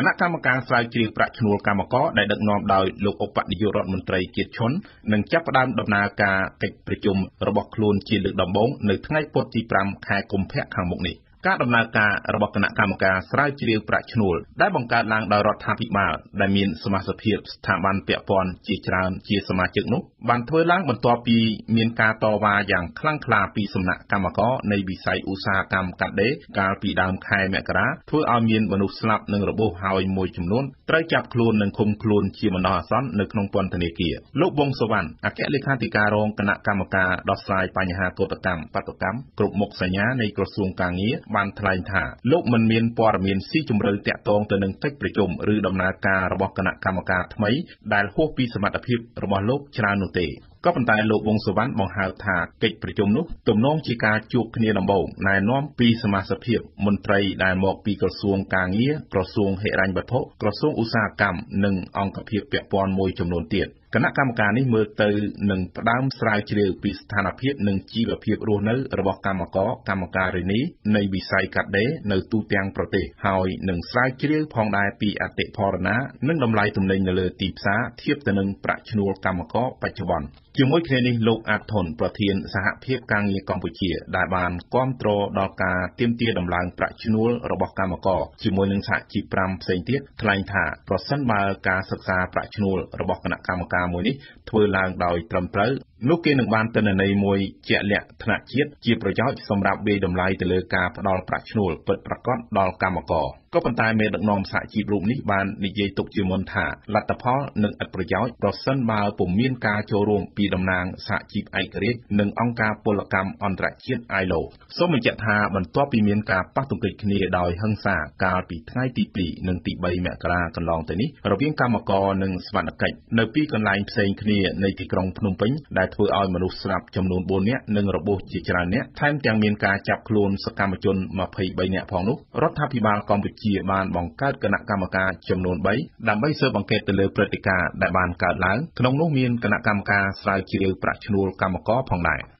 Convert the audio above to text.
គណៈកម្មការស្រាវជ្រាវប្រាក់ឈ្នួលកម្មករដែលដឹកនាំដោយលោកឧបនាយករដ្ឋមន្ត្រីជាតិឈុននឹងចាប់ផ្ដើមដំណើរការកិច្ចប្រជុំរបស់ខ្លួនជាលើកដំបូងនៅថ្ងៃពុធទី5ខែកុម្ភៈខាងមុខនេះ។ការដំណើរការរបស់គណៈកម្មការស្រាវជ្រាវប្រាក់ឈ្នួលដែលបង្កើតឡើងដោយរដ្ឋាភិបាលដែលមានសមាជិកស្ថាប័នពាក់ព័ន្ធជាច្រើនជាសមាជិកនោះ បានធ្វើឡើងបន្ទាប់ពីមានការតវ៉ាយ៉ាងខ្លាំងក្លាពីសំណាក់កម្មករនៃវិស័យឧស្សាហកម្មកាត់ដេរកាលពីដើមខែមករាធ្វើឲ្យមានមនុស្សស្លាប់និងរបួសហើយមួយចំនួនត្រូវចាប់ខ្លួននិងឃុំខ្លួនជាបណ្ដោះអាសន្ននៅក្នុងពន្ធនាគារលោកវងសវណ្ណអគ្គលេខាធិការរងគណៈកម្មការដោះស្រាយបញ្ហាកតកម្មបាតុកម្មគ្រប់មុខសញ្ញានៃក្រសួងការងារបានថ្លែងថាលោកមិនមានព័ត៌មានស៊ីជម្រៅតាក់ទងទៅនឹងកិច្ចប្រជុំឬដំណើរការរបស់គណៈកម្មការថ្មីដែលហួសពីសមត្ថភាពរបស់លោកច្រើននោះទេក៏ប៉ុន្តែលោកវងសុវណ្ណបង្ហើបថាកិច្ចប្រជុំនោះទំនងជាការជួបគ្នាដំបូងណែនាំពី សមាជិកមន្ត្រីដែលមកពីក្រសួងកាងារក្រសួងហិរញ្ញវត្ថុក្រសួងឧស្សាហកម្មនិងអង្គភាពពាក់ព័ន្ធមួយចំនួនទៀតគណៈកម្មការនេះមើលទៅនឹងផ្ដើមស្រាវជ្រាវពីស្ថានភាពនិងជីវភាពរស់នៅរបស់កម្មករកម្មការិនីនៃវិស័យកាត់ដេរនៅទូទាំងប្រទេសហើយនឹងស្រាវជ្រាវផងដែរពីអតិផរណានិងតម្លៃទំនិញនៅលើទីផ្សារធៀបទៅនឹងប្រាក់ឈ្នួលកម្មករបច្ចុប្បន្នជាមួយគ្នានេះលោកអាត់ថុនប្រធានសហភាពការងារកម្ពុជា ដែលបានគ្រប់គ្រងដល់ការទៀមទាដំឡើងប្រាក់ឈ្នួលរបស់កម្មករជាមួយនឹងសហជីព5ផ្សេងទៀតថ្លែងថាប្រសិនបើការសិក្សាប្រាក់ឈ្នួលរបស់គណៈកម្មការសាមួយនេះធ្វើឡើងដោយត្រឹមត្រូវនោះគេនឹងបានទិន្នន័យមួយជាក់លាក់ថ្នាក់ជាតិជាប្រយោជន៍សម្រាប់វាយតម្លៃទៅលើការផ្ដល់ប្រាក់ឈ្នួលពិតប្រាកដដល់កម្មករ។ក៏ប៉ុន្តែមេដឹកនាំសហជីពរូបនេះបាននិយាយទុកជាមុនថាលទ្ធផលនឹងឥតប្រយោជន៍ប្រសិនបើពុំមានការចូលរួមពីតំណាងសហជីពឯករាជ្យនិងអង្គការពលកម្មអន្តរជាតិ ILO សូមបញ្ជាក់ថាបន្ទាប់ពីមានការប៉ះទង្គិចគ្នាដោយហិង្សាកាលពីថ្ងៃទី2និងទី3មករាកន្លងទៅនេះរវាងកម្មករនិងស្វត្ថិកិច្ចនៅពីកន្លែងផ្សេងគ្នានៃទីក្រុងភ្នំពេញដែលធ្វើឲ្យមនុស្សស្លាប់ចំនួន4នាក់និងរបួសជាច្រើននាក់ថែមទាំងមានការចាប់ខ្លួនសកម្មជន23នាក់ផងនោះរដ្ឋាភិបាលកម្ពុជាទ្យាបានបង្កើតគណៈកម្មការចំនួន3ដើម្បីស៊ើបអង្កេតទៅលើព្រឹត្តិការណ៍ដែលបានកើតឡើងក្នុងនោះមានគណៈកម្មការស្រាវជ្រាវប្រាក់ឈ្នួលកម្មករផងដែរ។